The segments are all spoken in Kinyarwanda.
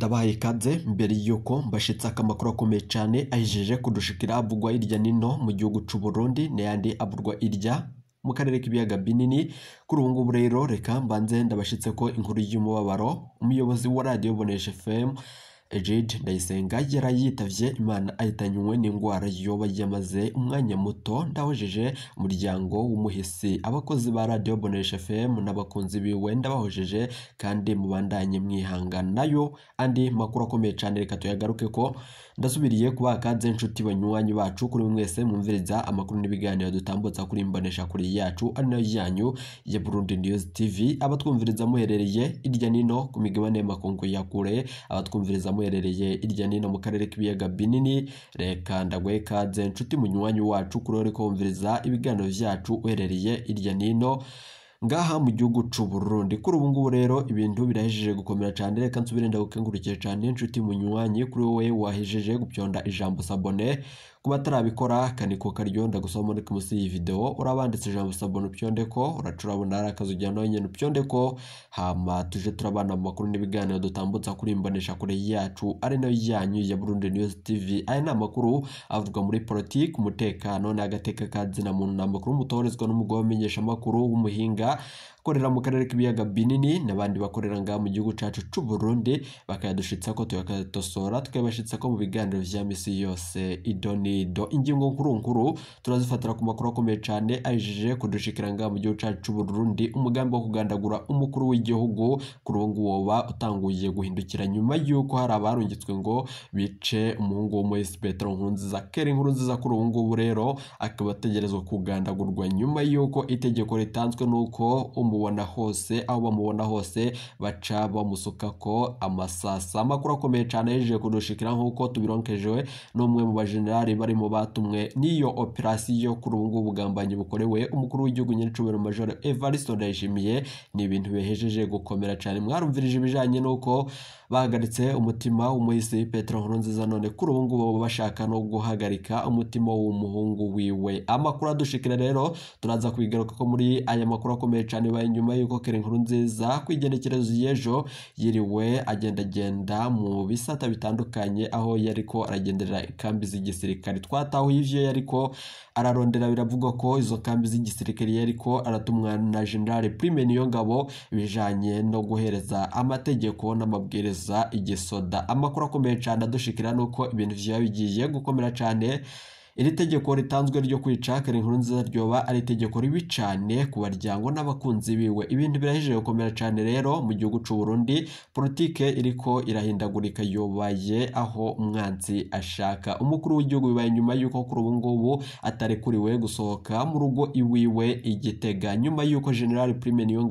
ndabahaye ikadze mbere y'uko mbashitseho akamakuru akomeye cyane ahijeje kudushikira avugwa hirya n'ino mu gihugu cy'u Burundi n'ayandi aburwa irya mu karere k'ibiyaga binini kuri ubu ngubu rero reka mbanze ndabashitse ko inkuru y'umubabaro umuyobozi wa radiyo bonesha fm Egide Ndayisenga yari yitabye Imana ahitanywe n'indwara yoba yamaze umwanya muto ndabujije umuryango w'umuhisi abakozi ba radiyo Bonesha FM n'abakunzi biwe ndabahojeje kandi mubandanye mwihanganayo andi makuru akomeye cyane reka tuyagaruke ko ndasubiriye kubaha ikaze inshuti banywanyi bacu kuri mwese mwumviriza amakuru n'ibiganiro dutambutsa kuri mbonesha kuri yacu ari nayo yanyu ya Burundi News TV abatwumviriza muherereye hirya nino ku migabane y'amakungu ya kure abatwumviriza muherereye hirya nino mu karere k'ibiyaga binini reka ndaguhe ikaze munywanyi wacu kuri uri kumviriza ibiganiro byacu uherereye hirya nino ngaha mu gihugu cy'u Burundi kuri ubu ngubu rero ibintu birahejeje gukomera cyane reka nsubire ndagukengurukire cyane inshuti munywanyi kuri wowe wahejeje gupyonda ijambo sabone ku batarabikora kaniko karyonda gusoma murika munsi y'iyi videwo urabanditse ijambo sabona upyondeko uraca urabona ari akazi ujyana nawe nyine upyondeko hama tuje turabana mu makuru n'ibiganiro dutambutsa kuri imbonesha kure yacu ari nayo yanyu ya Burundi News TV aya ni amakuru avugwa muri politiki umutekano n'agateka ka muntu ni amakuru mutoherezwa n'umugore wamenyesha w'umuhinga akorera mu karere k'ibiyaga binini n'abandi bakorera ngaha mu gihugu cyacu cy'u Burundi bakayadushyitsa ko tuyakadosora tukayabashyitsa ko mu biganiro bya misi yose idonido ingingo nkuru nkuru turazifatira ku makuru akomeye cyane ajeje kudushikira ngaha mu gihugu cyacu cy'u Burundi umugambi wo kugandagura umukuru w'igihugu kurungu woba utanguye guhindukira nyuma y'uko hari abarungitswe ngo bice umuhungu w'umuhisi Petro Nkurunziza kera inkuru nziza kuri ubu ngubu rero akaba ategerezwa kugandagurwa nyuma y'uko itegeko ritanzwe n'uko bamubona hose aho bamubona hose baca bamusuka ko amasasa amakuru akomeye cyane yejeje kudushikira nk'uko tubironkejwe n'umwe mu bajenerali barimo batumwe n'iyo operasiyo kuri ubu ngubu bugambanyi bukorewe umukuru w'igihugu nyiricubero majoro evariste ndayishimiye ni ibintu bihejeje gukomera cyane mwarumvirije ibijyanye n'uko bahagaritse umutima w'umuhisi petero nkurunziza none kuri ubu ngubu bashaka no guhagarika umutima w'umuhungu wiwe amakuru adushikira rero turaza kubigaruka ko muri aya makuru akomeye cyane baye nyuma y'uko kere inkuru nziza ku igenekerezo y'ejo yiriwe agendagenda mu bisata bitandukanye aho yari ko aragendera ikambi z'igisirikare twatahuye ivyo yari ko ararondera biravugwa ko izo kambi z'igisirikare yari ko aratumwa na generale prime niyo ngabo bijanye no guhereza amategeko n'amabwiriza kugeza igisoda amakuru akomeye cyane adushikira ni uko ibintu byaba bigiye gukomera cyane iri tegeko ritanzwe ryo kwica nkuru nziza ryoba ari itegeko ribi cyane ku baryango n'abakunzi biwe ibintu birahije gukomera cyane rero mu gihugu cy'u Burundi politike iriko irahindagurika yobaye aho umwanzi ashaka umukuru w'igihugu bibaye nyuma y'uko kuri ubu ngubu atarekuriwe gusohoka mu rugo iwiwe igitega nyuma y'uko general prime niyo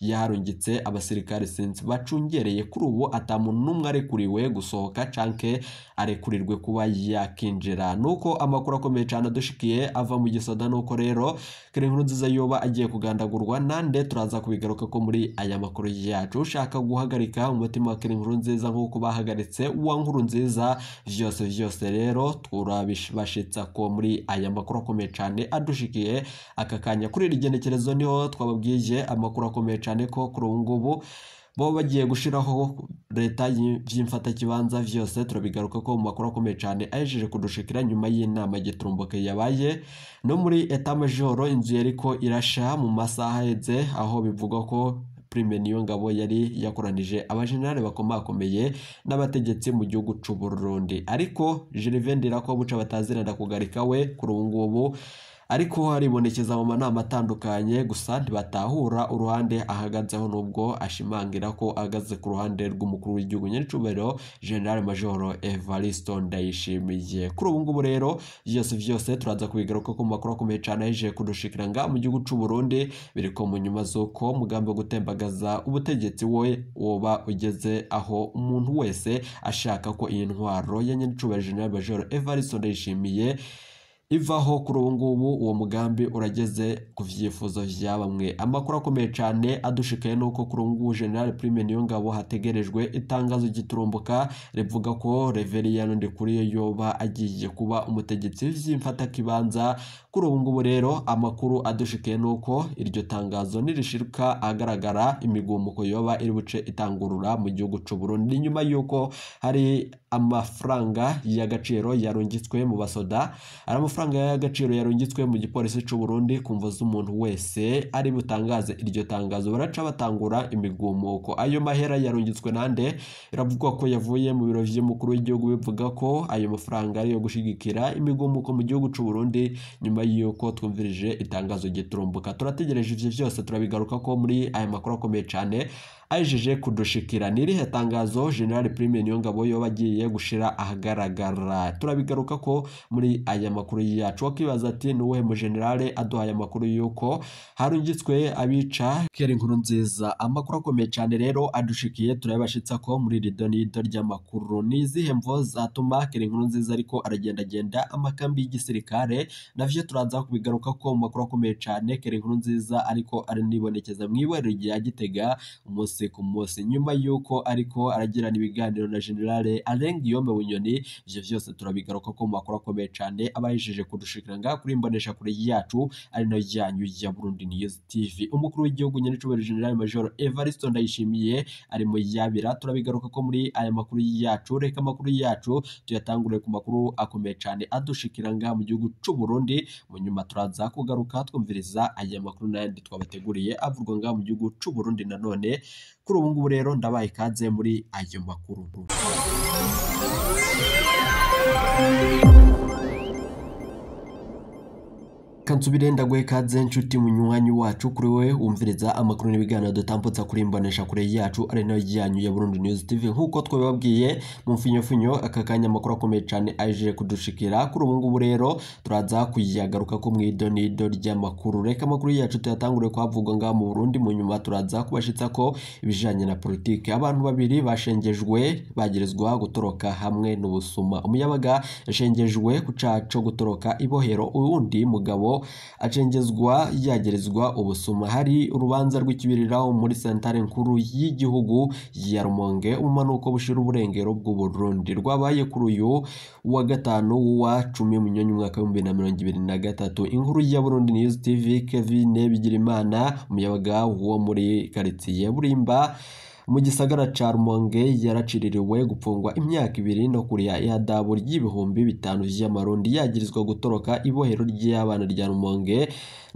yarungitse abasirikare sinzi bacungereye kuri ubu atamuntu n'umwe arekuriwe gusohoka canke arekurirwe kuba yakinjira nuko ama amakuru akomeye cyane adushikiye ava mu gisada nuko rero kiri inkuru nziza yoba agiye kugandagurwa nande turaza kubigaruka ko muri aya makuru yacu ushaka guhagarika umutima wa kare inkuru nziza nk'uko bahagaritse uwa nkuru nziza byose byose rero turabashitsa ko muri aya makuru akomeye cyane adushikiye aka kanya kuri iri genekerezo niho twababwiye amakuru akomeye cyane ko kuri ubu ngubu bo bagiye gushyiraho leta by'imfatakibanza vyose turabigaruka ko mu makuru akomeye cyane ahejeje kudushikira nyuma y'inama giturumbuke yabaye no muri etamajoro inzu yari yariko irasha mu masaha aheze aho bivugwa ko prime niyo ngabo yari yakoranije abajenerali bakomakomeye n'abategetsi mu gihugu c'u Burundi ariko Gervain ko buca batazirana kugarika we kuri ubu ngubu ariko ho haribonekeza mu manama atandukanye gusa ntibatahura uruhande ahagazeho nubwo ashimangira ko ahagaze ku ruhande rw'umukuru w'igihugu nyiricubahiro generale majoro evaristo ndayishimiye kuri ubu ngubu rero byose byose turaza kubigaruka mu makuru akomeye cyane ahejeje kudushikira nga mu gihugu cy'u Burundi biri ko mu nyuma z'uko umugambi wo gutembagaza ubutegetsi we woba ugeze aho umuntu wese ashaka ko iyi ntwaro ya nyiricubahiro generale majoro evaristo ndayishimiye ivaho kuri ubu ngubu uwo mugambi urageze ku byifuzo bya bamwe amakuru akomeye cyane adushikaye nuko kuri ubu ngubu general prime niyo hategerejwe itangazo giturumbuka rivuga ko reveriyano ndikuriyo yoba agiye kuba umutegetsi kibanza kuri ubu ngubu rero amakuru adushikaye nuko iryo tangazo nirishirika ahagaragara imigumuko yoba iri buce itangurura mu gihugu cy'u nyuma y'uko hari amafaranga y'agaciro yarungitswe mu basoda ari amafaranga y'agaciro yarungitswe mu gipolisi cy'u Burundi kumva z'umuntu wese ari butangaze iryo tangazo baraca batangura imigumuko ayo mahera yarungitswe nande iravugwa ko yavuye mu biro by'umukuru w'igihugu bivuga ko ayo mafaranga ari yo gushyigikira imigumuko mu gihugu cy'u Burundi nyuma y'uko twumvirije itangazo giturumbuka turategereje ivyo byose turabigaruka ko muri aya makuru akomeye cyane ajeje kudushikira ni irihe tangazo general prime niyongabo yoba agiye gushira ahagaragara turabigaruka ko muri aya makuru yacu wakibaza ati ni mu mujenerale aduhaye amakuru y'uko harungitswe abica kera inkuru nziza amakuru akomeye cyane rero adushikiye turayabashitsa ko muri iri donido ry'amakuru ni izihe mvo zatuma kera inkuru nziza ariko aragendagenda amakambi y'igisirikare navyo turaza kubigaruka ko mu makuru akomeye cyane kera inkuru nziza ariko aranibonekeza mu ibere rya gitega umunsi ku Kumose nyuma y'uko ariko aragirana ibiganiro na Generale Alain Guillaume Bunyoni ibyo byose turabigaruka ko mu makuru akomeye cyane aba yijeje kudushikira ngaha kuri imbonesha kure yacu ari nayo yanyu ya Burundi News TV umukuru w'igihugu nyiricyubahiro General Major Evariste Ndayishimiye ari mu yabira turabigaruka ko muri aya makuru yacu reka amakuru yacu tuyatangure ku makuru akomeye cyane adushikira ngaha mu gihugu cy'u Burundi mu nyuma turaza kugaruka twumviriza aya makuru n'ayandi twabateguriye avurwa ngaha mu gihugu cy'u Burundi nanone kuri ubu ngubu rero ndabaye ikaze muri ayo makuru. reka nsubire ndaguhekaze nshuti munywanyi wacu kuri we wumviriza amakuru n'ibiganiro dutambutsa kuri kure yacu ari nayo yanyu ya Burundi News TV nk'uko twabibabwiye mu mfinyofinyo aka kanya amakuru akomeye cyane aje kudushikira kuri ubu ngubu rero turaza kuyagaruka ko mu idonido ry'amakuru reka amakuru yacu tuyatangure kwavugwa ngaha mu Burundi mu nyuma turaza kubashitsa ko ibijanye na politiki abantu babiri bashengejwe bagerezwa gutoroka hamwe n'ubusuma umuyabaga yashengejwe ku caco gutoroka ibohero uwundi mugabo acengezwa yagerezwa ubusuma hari urubanza rw'ikibiriraho muri sentare nkuru y'igihugu ya Rumonge umanuko bushira uburengero bw'u Burundi rwabaye kuri uyu wa gatanu wa cumi munyonyi umwaka w'ibihumbi na mirongo ibiri na gatatu inkuru ya Burundi News TV Kevin Bigirimana umuyabaga wo muri karitsiye Burimba mu gisagara ca Rumonge yaraciririwe gupfungwa imyaka ibiri no kuriha ihadabu ry'ibihumbi bitanu vy'amarundi yagirizwa gutoroka ibohero ry'abana rya Rumonge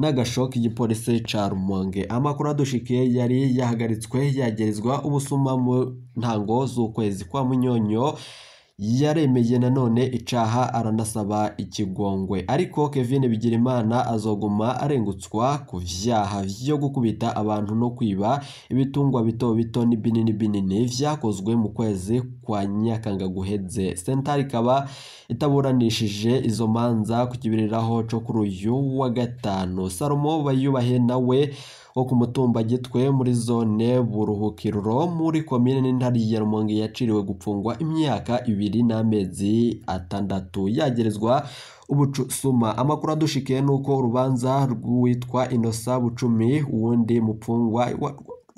n'agashoka igipolisi ca Rumonge amakuru adushikiye yari yahagaritswe yagerezwa ubusuma mu ntango z'ukwezi kwa Munyonyo yaremeye nanone icaha aranasaba ikigongwe ariko Kevin Bigirimana azoguma arengutswa ku vyaha vyo gukubita abantu no kwiba ibitungwa bito bito n'ibinini binini vyakozwe mu kwezi kwa Nyakanga guheze Sentare ikaba itaburanishije izo manza ku kibiriraho co kuri uyu wa gatanu Salomo Bayubahe nawe wo ku gitwe muri zone buruhukiro muri komine n'intari ya rumonge yaciriwe gupfungwa imyaka ibiri n'amezi atandatu yagerezwa ubucusuma amakuru adushikiye nuko urubanza rw'uwitwa inosa bucumi uwundi mupfungwa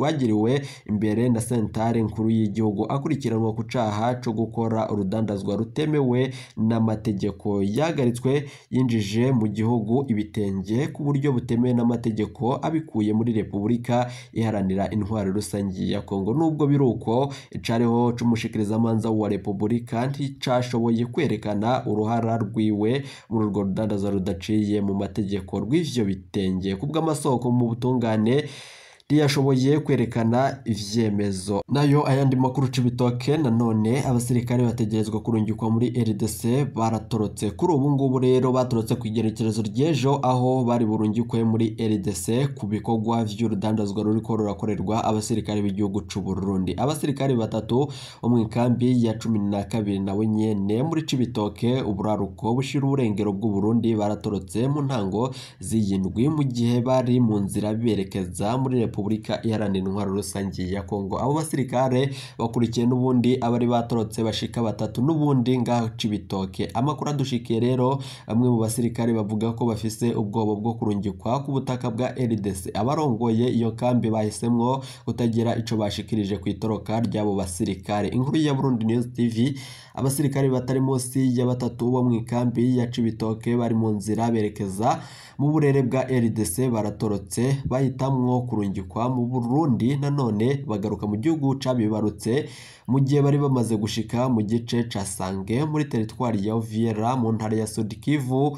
rwagiriwe imbere na sentare nkuru y'igihugu akurikiranwa ku cyaha cyo gukora urudandazwa rutemewe n'amategeko yagaritswe yinjije mu gihugu ibitenge ku buryo butemewe n'amategeko abikuye muri repubulika iharanira intwari rusange ya kongo nubwo biri uko icareho c'umushikirizamanza wa repubulika nticashoboye kwerekana uruhara rwiwe muri urwo rudandaza rudaciye mu mategeko rw'ivyo bitenge kubw'amasoko mu butungane ntiyashoboye kwerekana ibyemezo nayo ayandi makuru ucibitoke nanone abasirikare bategerezwa kurungikwa muri RDC baratorotse kuri ubu ngubu rero batorotse ku igerekerezo ry'ejo aho bari burungikwe muri RDC ku bikorwa by'urudandazwa ruri ko rurakorerwa abasirikare b'igihugu cy'u Burundi abasirikare batatu umwe mu ikambi ya cumi na kabiri nawe nyene muri Cibitoke uburaruko bushyira uburengero bw'u Burundi baratorotse mu ntango z'iyindwi mu gihe bari mu nzira berekeza muri repubulika iharanira intwaro rusange ya kongo abo basirikare bakurikiye n'ubundi abari batorotse bashika batatu n'ubundi ngaho cibitoke amakuru adushikiye rero bamwe mu basirikare bavuga ko bafise ubwoba bwo kurungikwa ku butaka bwa RDC abarongoye iyo kambi bahisemo kutagira icyo bashikirije ku itoroka ry'abo basirikare inkuru ya Burundi News TV abasirikare batari munsi ya batatu bo mu ikambi ya Cibitoke bari mu nzira berekeza mu burere bwa RDC baratorotse bahitamwo kurungikwa mu Burundi nanone bagaruka mu gihugu cabibarutse mu gihe bari bamaze gushika mu gice ca Sange muri teritwari ya Oviera mu ntara ya Sud Kivu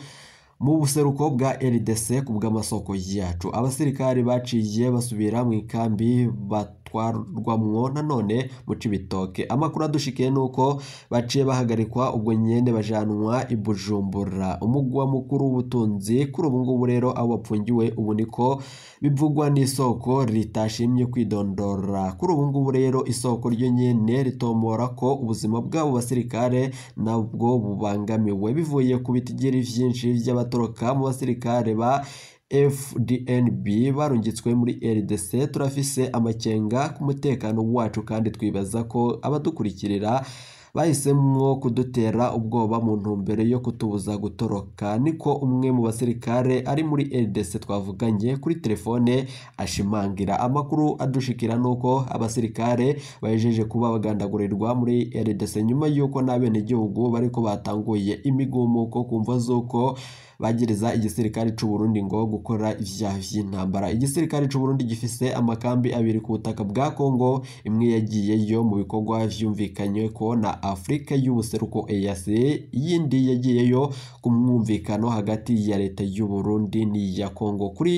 mu buseruko bwa RDC ku bw'amasoko yacu abasirikari baciye basubira mu ikambi bat twarwamwo nanone mu cibitoke amakuru adushikiye nuko baciye bahagarikwa ubwo nyene bajanwa i Bujumbura umugwa mukuru w'ubutunzi kuri ubu ngubu rero abo bapfungiwe ubu niko bivugwa n'isoko ritashimye kwidondora kuri ubu ngubu rero isoko ryo nyene ritomora ko ubuzima bw'abo basirikare nabwo bubangamiwe bivuye ku bitigiri vyinshi by'abatoroka mu basirikare ba FDNB barungitswe muri RDC turafise amakenga ku mutekano wacu kandi twibaza ko abadukurikirira bahisemwo kudutera ubwoba mu ntumbero yo kutubuza gutoroka niko umwe mu basirikare ari muri RDC twavuganye kuri telefone ashimangira amakuru adushikira nuko abasirikare bajeje kuba bagandagurirwa muri RDC nyuma yuko n'abenegihugu bari bariko batanguye imigumuko mva zuko bagiriza igisirikare cy'u Burundi ngo gukora ivyaha vy'intambara igisirikare cy'u Burundi gifise amakambi abiri ku butaka bwa Kongo imwe yagiyeyo mu bikorwa vyumvikanywe ko na Afrika y'ubuseruko EAC yindi yagiyeyo ku mwumvikano hagati ya leta y'u Burundi n'iya Kongo kuri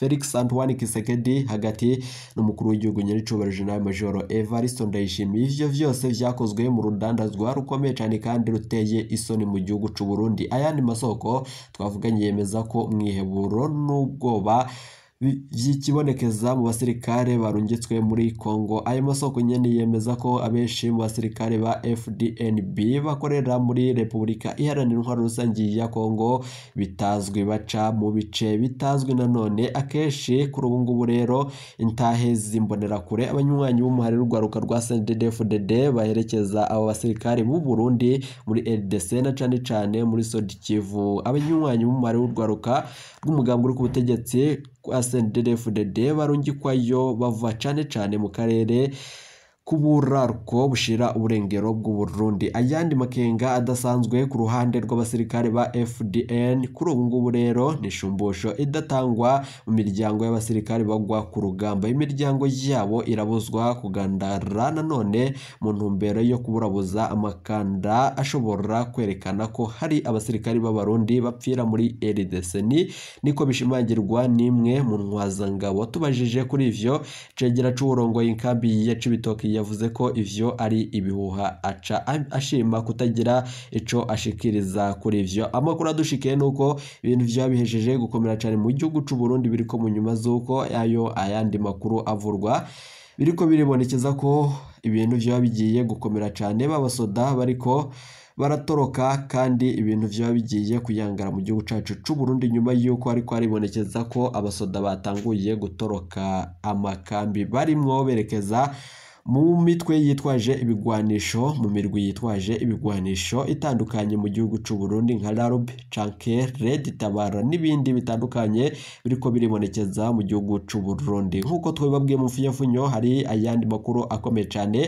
felix antoine kisekedi hagati n'umukuru w'igihugu nyir'icyubahiro jenerali majoro evariste ndayishimiye ibyo byose byakozwe mu rudandazwa rukomeye cyane kandi ruteye isoni mu gihugu cy'u burundi ayandi masoko twavuganye yemeza ko mwiheburo n'ubwoba yikibonekeza mu basirikare barungitswe muri Congo ayo masoko nyine yemeza ko abenshi mu basirikare ba FDNB bakorera muri Repubulika Iharanira Intwaro Rusange ya Congo bitazwi baca mu bice bitazwi nanone akenshi kuri ubu ngubu rero intahe z'imbonerakure abanywanyi b'umuhari rwaruka rwa cndd baherekeza abo basirikare b'u Burundi muri RDC na cyane cyane muri Sud Kivu abanywanyi b'umuhari w'urwaruka rw'umugambi uri ku butegetsi SNDDF-FDD barungikwayo bava cyane cyane mu karere kubura bushira uburengero bw'u Burundi ayandi makenga adasanzwe ku ruhande rw'abasirikare ba FDN kuri ubu ngubu rero ni shumbusho idatangwa mu miryango y'abasirikare bagwa ku rugamba imiryango yabo irabuzwa kugandara nanone mu ntumbero yo kuburabuza amakanda ashobora kwerekana ko hari abasirikare b'abarundi bapfira muri RDC ni niko bishimangirwa n'imwe mu ntwazangabo tubajije kuri ivyo cegera c'uburongo y'inkambi ya Cibitoke yavuze ko ivyo ari ibihuha aca ashima kutagira ico ashikiriza kuri ivyo amakuru adushikiye nuko ibintu vyoba bihejeje gukomera cyane mu gihugu c'u Burundi biriko mu nyuma z'uko ayo ayandi makuru avurwa biriko biribonekeza ko ibintu vyoba bigiye gukomera cane babasoda bariko baratoroka kandi ibintu vyoba bigiye kuyangara mu gihugu cacu c'u Burundi nyuma yuko ariko haribonekeza ko abasoda batanguye gutoroka amakambi barimwo berekeza mu mitwe yitwaje ibigwanisho mu mirwi yitwaje ibigwanisho itandukanye mu gihugu cy'u Burundi nka LARUB, Canker, Red Tabara n'ibindi bitandukanye biriko biribonekeza mu gihugu cy'u Burundi nk'uko twabibabwiye mu mfunyafunyo hari ayandi makuru akomeye cyane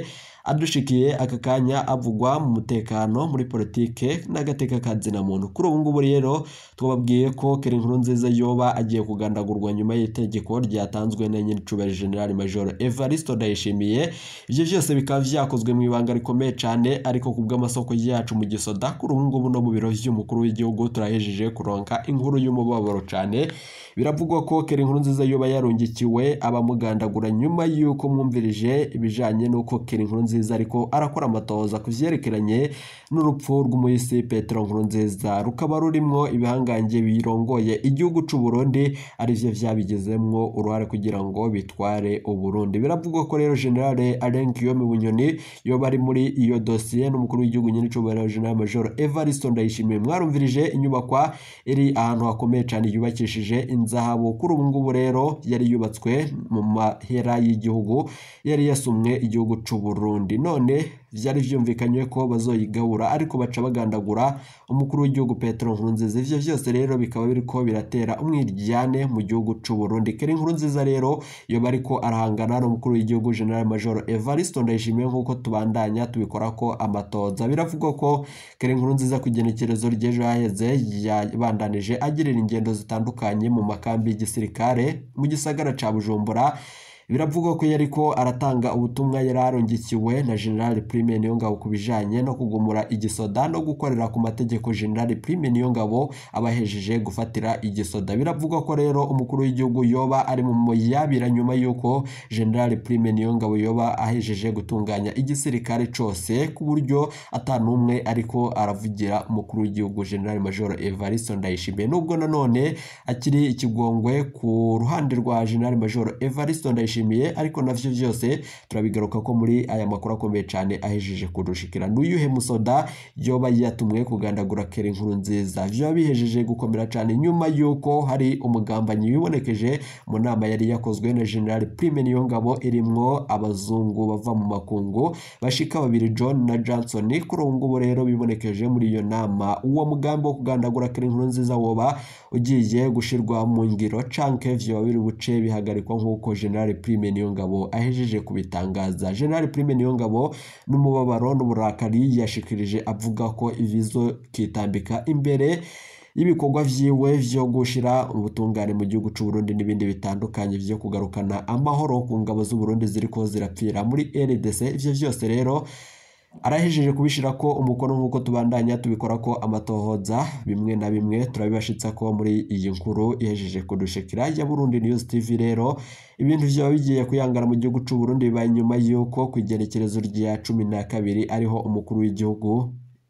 adushikiye aka kanya avugwa mu mutekano muri politiki n'agateka ka muntu kuri ubu ngubu rero twababwiye ko Keri Nkurunziza yoba agiye kugandagurwa nyuma y'itegeko ryatanzwe na nyiricubari General Major Evaristo Ndayishimiye ibyo byose bikaba byakozwe mu ibanga rikomeye cyane ariko ku bw'amasoko yacu mu gisoda kuri ubu ngubu no mu biro by'umukuru w'igihugu turahejeje kuronka inkuru y'umubabaro cyane biravugwa ko Keri nziza yoba yarungikiwe abamugandagura nyuma y'uko mwumvirije ibijyanye n'uko Keri Nkurunziza nkurunziza ariko arakora amatohoza ku byerekeranye n'urupfu rw'umuyisi petero nkurunziza rukaba rurimo ibihangange birongoye igihugu cy'u Burundi aribyo byabigezemo uruhare kugira ngo bitware u Burundi biravugwa ko rero generale Alain Guillaume Bunyoni yoba ari muri iyo dosiye n'umukuru w'igihugu nyir'icyubahiro general major Evariste Ndayishimiye mwarumvirije inyubakwa iri ahantu hakomeye cyane yubakishije inzahabu kuri ubu ngubu rero yari yubatswe mu mahera y'igihugu yari yasumwe igihugu cy'u Burundi n'ubundi none byari byumvikanye ko bazoyigabura ariko baca bagandagura umukuru w'igihugu Petero Nkurunziza ibyo byose rero bikaba ko biratera umwiryane mu gihugu c'u Burundi Keri Nkurunziza rero iyo bariko arahangana n'umukuru w'igihugu General Major Evariste Ndayishimiye nk'uko tubandanya ko amatoza biravugwa ko Keri Nkurunziza ku igenekerezo ry'ejo haheze yabandanije agirira ingendo zitandukanye mu makambi y'igisirikare mu gisagara ca Bujumbura biravugwa ko yari ko aratanga ubutumwa yari arungikiwe na general prime niyongabo ku bijanye no kugumura igisoda no gukorera ku mategeko general prime niyongabo abahejeje gufatira igisoda biravugwa ko rero umukuru w'igihugu yoba ari mu muyabira nyuma y'uko general prime niyongabo yoba ahejeje gutunganya igisirikare cyose ku buryo atanumwe ariko aravugira umukuru w'igihugu general major evaristo ndayishimiye nubwo nanone akiri ikigongwe ku ruhande rwa general major evaristo ndayishimiye turabishimiye ariko navyo byose turabigaruka ko muri aya makuru akomeye cyane ahejeje kudushikira n'uyuhe musoda yoba yatumwe kugandagura kera inkuru nziza vyoba bihejeje gukomera cyane nyuma y'uko hari umugambanyi wibonekeje mu nama yari yakozwe na General Prime Niyongabo irimwo abazungu bava mu makungu bashika babiri John na Johnson kuri ubu ngubu rero bibonekeje muri iyo nama uwo mugambi wo kugandagura kera inkuru nziza woba ugiye gushirwa mu ngiro canke vyoba biri buce bihagarikwa nk'uko General Prime Niyongabo ahejeje kubitangaza General Prime Niyongabo n'umubabaro n'uburakari yashikirije avuga ko ibizo kitambika imbere y'ibikorwa vyiwe vyo gushira ubutungane mu gihugu c'u Burundi n'ibindi bitandukanye vyo kugarukana amahoro ku ngabo z'u Burundi ziriko zirapfira muri RDC ivyo vyose rero arahejeje kubishyira ko umukono nk'uko tubandanya tubikora ko amatohoza bimwe na bimwe turabibashitsa ko muri iyi nkuru ihejeje kudushekera ya Burundi News TV rero ibintu byaba bigiye kuyangara mu gihugu cy'u Burundi bibaye nyuma y'uko ku igenekerezo rya cumi na kabiri ariho umukuru w'igihugu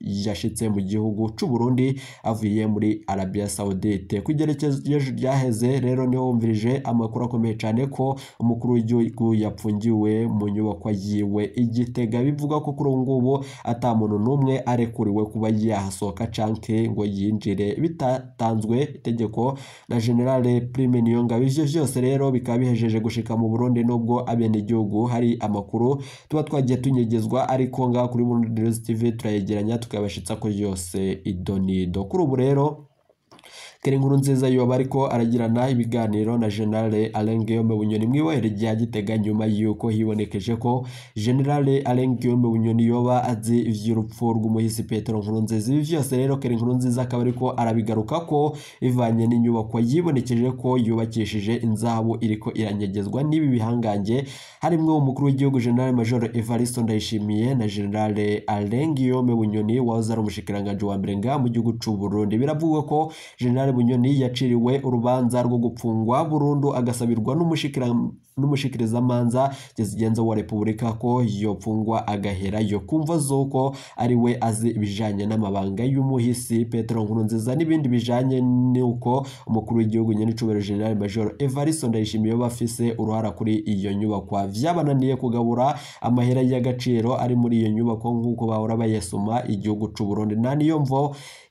yashitse mu gihugu cy'u Burundi avuye muri Arabia Saudite ku igerekezo ryaheze rero niho wumvirije amakuru akomeye cyane ko umukuru w'igihugu yapfungiwe mu nyubako yiwe igitega bivuga ko kuri ubu ngubu atamuntu n'umwe arekuriwe kuba yahasohoka canke ngo yinjire bitatanzwe itegeko na General Prime Niyongabo ivyo vyose rero bikaba bihejeje gushika mu Burundi nubwo igihugu hari amakuru tuba twagiye tunyegezwa ariko ngaha kuri Burundi News TV turayegeranya twibashitsa ko ryose idonido kuri ubu rero Nkuru nziza yoba ariko aragirana ibiganiro na General Alain Bunyoni mu ibohero rya Gitega nyuma y'uko hibonekeje ko General Alain Bunyoni yoba azi iby'urupfu rw'umuhisi Petero Nkurunziza ibi byose rero Keri Nkurunziza akaba ariko arabigaruka ko ivanye n'inyubako yibonekeje ko yubakishije inzahabu iriko iranyegezwa n'ibi bihangange harimo umukuru w'igihugu General Major Evaristo Ndayishimiye na General Alain Bunyoni wahoze ari umushikiranganji wa mbere ngaha mu gihugu cy'u Burundi biravugwa ko Generale Bunyoni yaciriwe urubanza rwo gupfungwa burundu agasabirwa n'umushikiranganji n'umushikirizamanza ngenzigenzo wa repubulika ko iyo agahera yo kumva z'uko ari we azi ibijyanye n'amabanga y'umuhisi petero nkurunziza n'ibindi bijyanye n'uko umukuru w'igihugu nyirin'icyubahiro general major evariste ndayishimiye bafise uruhara kuri iyo nyubakwa byabananiye kugabura amahera y'agaciro ari muri iyo nyubako nk'uko bahora bayasoma igihugu cy'u Burundi nta niyo mvo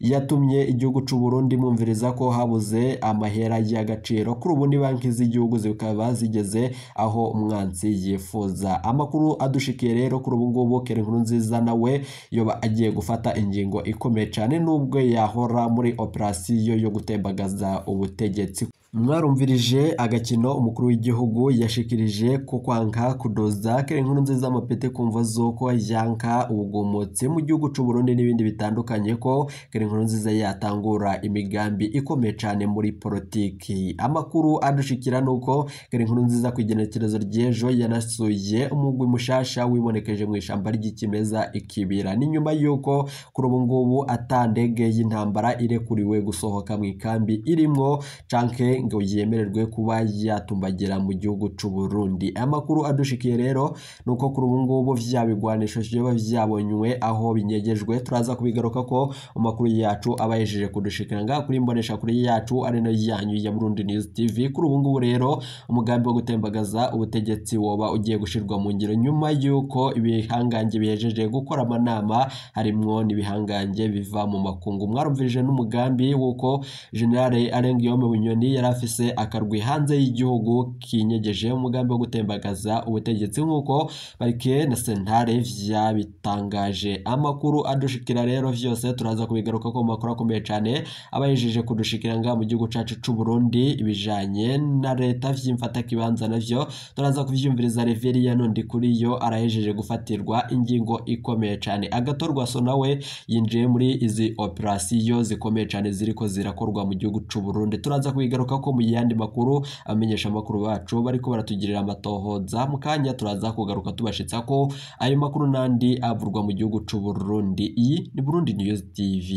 yatumye igihugu cy'u Burundi mwumviriza ko habuze amahera y'agaciro kuri ubu ni banki z'igihugu zikaba zigeze aho umwanzi yifuza amakuru adushikiye rero kuri ubu ngubu nkuru nziza nawe yoba agiye gufata ingingo ikomeye cyane nubwo yahora muri operasiyo yo gutembagaza ubutegetsi mwarumvirije agakino umukuru w'igihugu yashikirije ko kwanka kudoza kera inkuru nziza amapete kumva mva z'uko yanka ubugumotsi mu gihugu cy'u Burundi n'ibindi bitandukanye ko kera inkuru nziza yatangura imigambi ikomeye cyane muri politiki amakuru adushikira nuko kera inkuru nziza ku igenekerezo ry'ejo yanasuye umugwi mushasha wibonekeje mu ishyamba ry'ikimeza ikibira ni nyuma y'uko kuri ubu ngubu atandege y'intambara irekuriwe gusohoka mu ikambi irimo canke ngo yemererwe kuba yatumbagira mu gihugu cy'u Burundi amakuru adushikiye rero ni uko kuri ubu ngubu vya bigwanisho vyoba vyabonywe aho binyegejwe turaza kubigaruka ko amakuru yacu aba yejeje kudushikira kuri imbonesha kuri yacu ari no yanyu ya Burundi News TV kuri ubu ngubu rero umugambi wo gutembagaza ubutegetsi woba ugiye gushirwa mu ngiro nyuma y'uko ibihangange bihejeje gukora amanama harimwo n'ibihangange biva mu makungu mwarumvirije n'umugambi w'uko General Alengiyome Bunyoni yari afise akarwi hanze y'igihugu kinyegeje umugambi wo gutembagaza ubutegetsi nk'uko barike na sentare vyabitangaje amakuru adushikira rero vyose turaza kubigaruka ko makuru akomeye cyane abahejeje kudushikira ngaha mu gihugu cacu c'uburundi ibijanye na leta vy'imfata kibanza navyo turaza kuvyumviriza reveriya nundi kuri yo arahejeje gufatirwa ingingo ikomeye cyane agatorwa so nawe yinjiye muri izi operasiyo zikomeye cyane ziriko zirakorwa mu gihugu c'uburundi turaza kubigaruka ko mu yandi makuru amenyesha amakuru bacu bariko baratugirira amatohoza mu kanya turaza kugaruka tubashitsa ko ayo makuru n'andi avurwa mu gihugu c'u Burundi iyi ni Burundi News TV